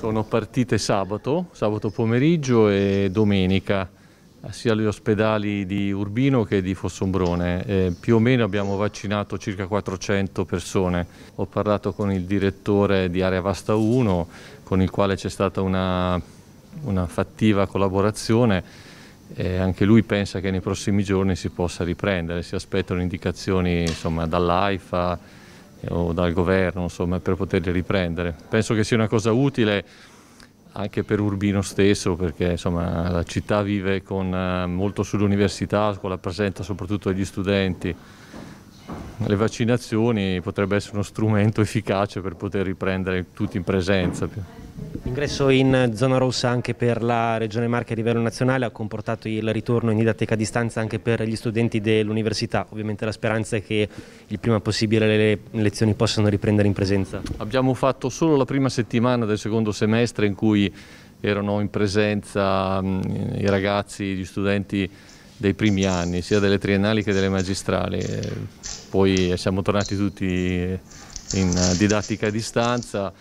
Sono partite sabato, sabato pomeriggio e domenica, sia agli ospedali di Urbino che di Fossombrone. Eh, più o meno abbiamo vaccinato circa 400 persone. Ho parlato con il direttore di Area Vasta 1, con il quale c'è stata una, una fattiva collaborazione. Eh, anche lui pensa che nei prossimi giorni si possa riprendere, si aspettano indicazioni dall'AIFA, o dal governo insomma, per poterli riprendere. Penso che sia una cosa utile anche per Urbino stesso perché insomma, la città vive con, eh, molto sull'università, con la presenza soprattutto degli studenti. Le vaccinazioni potrebbe essere uno strumento efficace per poter riprendere tutti in presenza. L'ingresso in zona rossa anche per la Regione Marche a livello nazionale ha comportato il ritorno in didattica a distanza anche per gli studenti dell'università. Ovviamente la speranza è che il prima possibile le lezioni possano riprendere in presenza. Abbiamo fatto solo la prima settimana del secondo semestre in cui erano in presenza mm, i ragazzi, gli studenti dei primi anni, sia delle triennali che delle magistrali. Poi siamo tornati tutti in didattica a distanza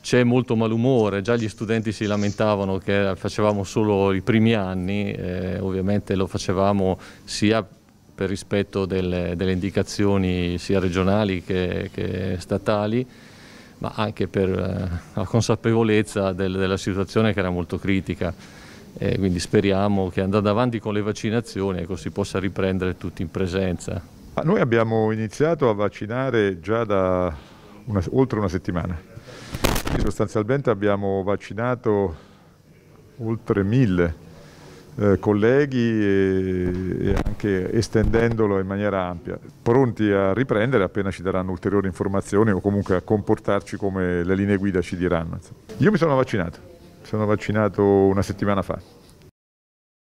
c'è molto malumore, già gli studenti si lamentavano che facevamo solo i primi anni, eh, ovviamente lo facevamo sia per rispetto delle, delle indicazioni sia regionali che, che, statali, ma anche per eh, la consapevolezza del, della situazione che era molto critica. Eh, quindi speriamo che andando avanti con le vaccinazioni ecco, si possa riprendere tutti in presenza. Noi abbiamo iniziato a vaccinare già da una, oltre una settimana. Sostanzialmente abbiamo vaccinato oltre mille eh, colleghi e, e, anche estendendolo in maniera ampia, pronti a riprendere appena ci daranno ulteriori informazioni o comunque a comportarci come le linee guida ci diranno. Io mi sono vaccinato, sono vaccinato una settimana fa.